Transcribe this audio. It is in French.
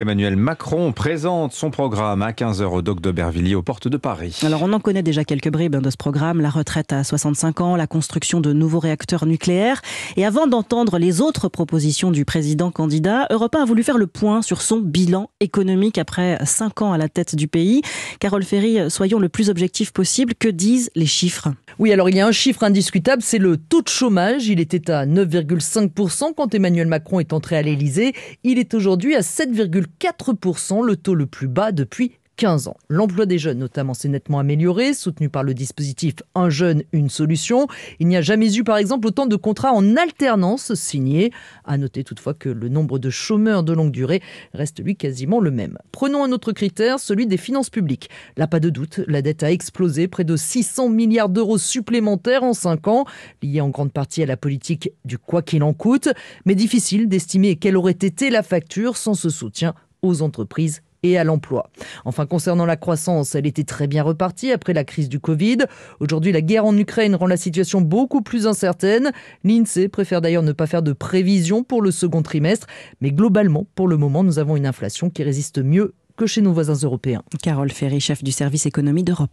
Emmanuel Macron présente son programme à 15h au Doc d'Aubervilliers aux portes de Paris. Alors on en connaît déjà quelques bribes hein, de ce programme, la retraite à 65 ans, la construction de nouveaux réacteurs nucléaires. Et avant d'entendre les autres propositions du président candidat, Europe a voulu faire le point sur son bilan économique après 5 ans à la tête du pays. Carole Ferry, soyons le plus objectif possible, que disent les chiffres Oui alors il y a un chiffre indiscutable, c'est le taux de chômage. Il était à 9,5% quand Emmanuel Macron est entré à l'Elysée. Il est aujourd'hui à 7,5 4%, le taux le plus bas depuis 15 ans. L'emploi des jeunes, notamment, s'est nettement amélioré, soutenu par le dispositif Un jeune, une solution. Il n'y a jamais eu, par exemple, autant de contrats en alternance signés. À noter toutefois que le nombre de chômeurs de longue durée reste, lui, quasiment le même. Prenons un autre critère, celui des finances publiques. Là, pas de doute, la dette a explosé, près de 600 milliards d'euros supplémentaires en 5 ans, liés en grande partie à la politique du quoi qu'il en coûte. Mais difficile d'estimer quelle aurait été la facture sans ce soutien aux entreprises et à l'emploi. Enfin, concernant la croissance, elle était très bien repartie après la crise du Covid. Aujourd'hui, la guerre en Ukraine rend la situation beaucoup plus incertaine. L'INSEE préfère d'ailleurs ne pas faire de prévisions pour le second trimestre. Mais globalement, pour le moment, nous avons une inflation qui résiste mieux que chez nos voisins européens. Carole Ferry, chef du service économie d'Europe.